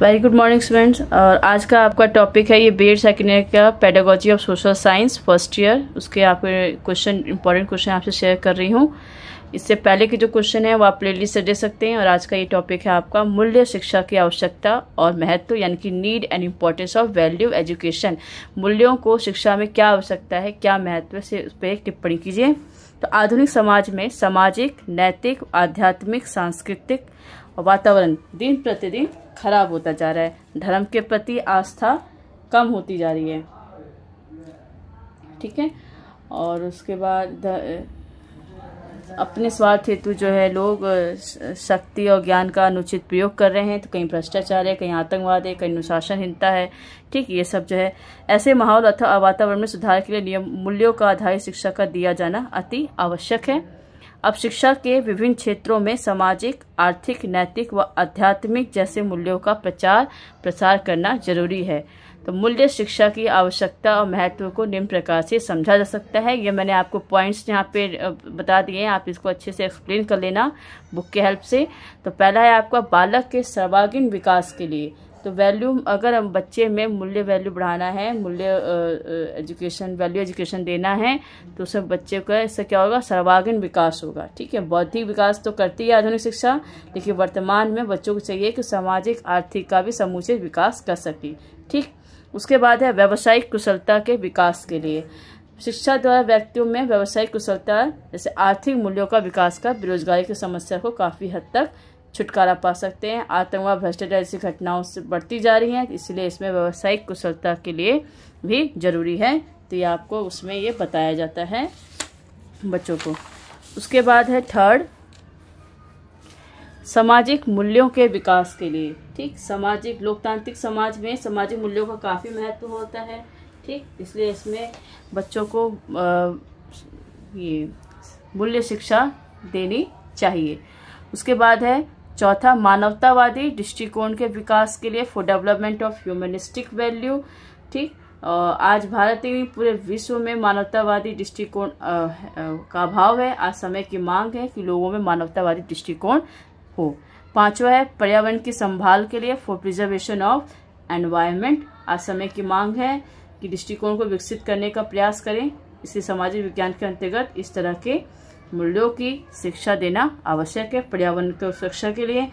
very good morning students और आज का आपका टॉपिक है ये बीएड सेकेंड ईयर का pedagogy of social science first year उसके आप क्वेश्चन इंपॉर्टेंट क्वेश्चन आपसे शेयर कर रही हूँ इससे पहले के जो क्वेश्चन है वो आप प्लेलिस्ट से दे सकते हैं और आज का ये टॉपिक है आपका मूल्य शिक्षा की आवश्यकता और महत्व यानी कि need and importance of value education मूल्यों को शिक्षा में क्या आवश्यकता है क्या महत्व से उस पर एक टिप्पणी कीजिए तो आधुनिक समाज में सामाजिक नैतिक आध्यात्मिक सांस्कृतिक और वातावरण दिन प्रतिदिन खराब होता जा रहा है धर्म के प्रति आस्था कम होती जा रही है ठीक है और उसके बाद अपने स्वार्थ हेतु जो है लोग शक्ति और ज्ञान का अनुचित प्रयोग कर रहे हैं तो कहीं भ्रष्टाचार है कहीं आतंकवाद है कहीं अनुशासनहीनता है ठीक ये सब जो है ऐसे माहौल अथवा वातावरण में सुधार के लिए नियम मूल्यों का आधारित शिक्षा का दिया जाना अति आवश्यक है अब शिक्षा के विभिन्न क्षेत्रों में सामाजिक आर्थिक नैतिक व आध्यात्मिक जैसे मूल्यों का प्रचार प्रसार करना जरूरी है तो मूल्य शिक्षा की आवश्यकता और महत्व को निम्न प्रकार से समझा जा सकता है ये मैंने आपको पॉइंट्स यहाँ पे बता दिए हैं आप इसको अच्छे से एक्सप्लेन कर लेना बुक के हेल्प से तो पहला है आपका बालक के सर्वागीण विकास के लिए तो वैल्यू अगर हम बच्चे में मूल्य वैल्यू बढ़ाना है मूल्य एजुकेशन वैल्यू एजुकेशन देना है तो उसमें बच्चे का इससे क्या होगा सर्वागीण विकास होगा ठीक है बौद्धिक विकास तो करती है आधुनिक शिक्षा लेकिन वर्तमान में बच्चों को चाहिए कि सामाजिक आर्थिक का भी समुचित विकास कर सके ठीक उसके बाद है व्यावसायिक कुशलता के विकास के लिए शिक्षा द्वारा व्यक्तियों में व्यावसायिक कुशलता जैसे आर्थिक मूल्यों का विकास का बेरोजगारी की समस्या को काफ़ी हद तक छुटकारा पा सकते हैं आतंकवाद भ्रष्टाचार जैसी घटनाओं से बढ़ती जा रही हैं इसलिए इसमें व्यावसायिक कुशलता के लिए भी जरूरी है तो ये आपको उसमें ये बताया जाता है बच्चों को उसके बाद है थर्ड सामाजिक मूल्यों के विकास के लिए ठीक सामाजिक लोकतांत्रिक समाज में सामाजिक मूल्यों का काफ़ी महत्व होता है ठीक इसलिए इसमें बच्चों को आ, ये मूल्य शिक्षा देनी चाहिए उसके बाद है चौथा मानवतावादी दृष्टिकोण के विकास के लिए for development of humanistic value ठीक आज भारत में पूरे विश्व में मानवतावादी दृष्टिकोण का अभाव है आज समय की मांग है कि लोगों में मानवतावादी दृष्टिकोण हो पांचवा है पर्यावरण की संभाल के लिए फॉर प्रिजर्वेशन ऑफ एनवायरमेंट आज समय की मांग है कि दृष्टिकोण को विकसित करने का प्रयास करें इसे सामाजिक विज्ञान के अंतर्गत इस तरह के मूल्यों की शिक्षा देना आवश्यक है पर्यावरण की सुरक्षा के लिए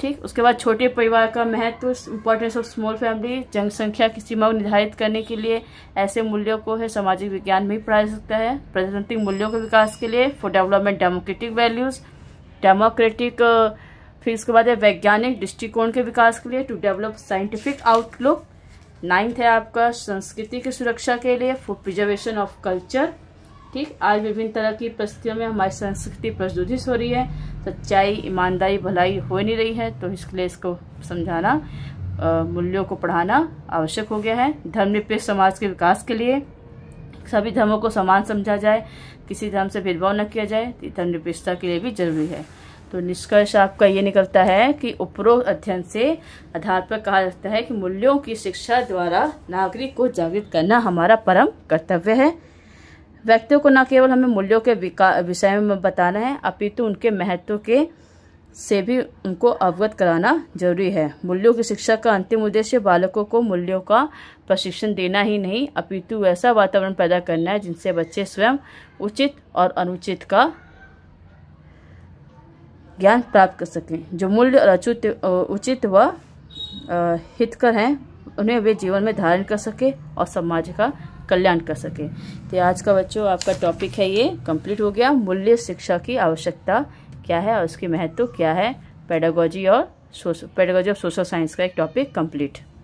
ठीक उसके बाद छोटे परिवार का महत्व इंपॉर्टेंस ऑफ स्मॉल फैमिली जनसंख्या की सीमा को निर्धारित करने के लिए ऐसे मूल्यों को है सामाजिक विज्ञान में पढ़ा जा सकता है प्रजातांत्रिक मूल्यों के विकास के लिए for development democratic values democratic फिर इसके बाद है वैज्ञानिक दृष्टिकोण के विकास के लिए to develop scientific outlook ninth है आपका संस्कृति की सुरक्षा के लिए फॉर प्रिजर्वेशन ऑफ कल्चर ठीक आज विभिन्न तरह की परिस्थितियों में हमारी संस्कृति प्रदूषित हो रही है सच्चाई ईमानदारी भलाई हो नहीं रही है तो इसके लिए इसको समझाना मूल्यों को पढ़ाना आवश्यक हो गया है धर्मनिरपेक्ष समाज के विकास के लिए सभी धर्मों को समान समझा जाए किसी धर्म से भेदभाव न किया जाए तो धर्मनिरपेक्षता के लिए भी जरूरी है तो निष्कर्ष आपका ये निकलता है कि उपरोक्त अध्ययन से आधार पर कहा जाता है कि मूल्यों की शिक्षा द्वारा नागरिक को जागृत करना हमारा परम कर्तव्य है व्यक्तियों को न केवल हमें मूल्यों के विषय में बताना है अपितु तो उनके महत्व के से भी उनको अवगत कराना जरूरी है मूल्यों की शिक्षा का अंतिम उद्देश्य बालकों को मूल्यों का प्रशिक्षण देना ही नहीं अपितु ऐसा वातावरण पैदा करना है जिनसे बच्चे स्वयं उचित और अनुचित का ज्ञान प्राप्त कर सकें जो मूल्य और अचुत उचित व हितकर हैं उन्हें वे जीवन में धारण कर सके और समाज का कल्याण कर सके तो आज का बच्चों आपका टॉपिक है ये कंप्लीट हो गया मूल्य शिक्षा की आवश्यकता क्या है और उसकी महत्व क्या है पेडागोजी और social pedagogy of social science का एक टॉपिक कंप्लीट